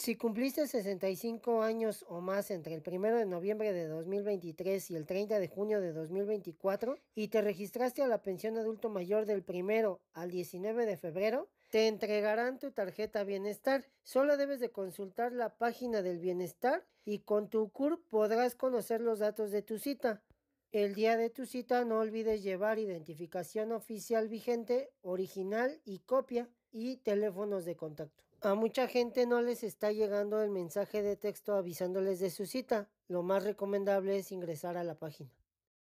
Si cumpliste 65 años o más entre el 1 de noviembre de 2023 y el 30 de junio de 2024 y te registraste a la pensión adulto mayor del 1 al 19 de febrero, te entregarán tu tarjeta bienestar. Solo debes de consultar la página del bienestar y con tu CUR podrás conocer los datos de tu cita. El día de tu cita no olvides llevar identificación oficial vigente, original y copia y teléfonos de contacto. A mucha gente no les está llegando el mensaje de texto avisándoles de su cita. Lo más recomendable es ingresar a la página.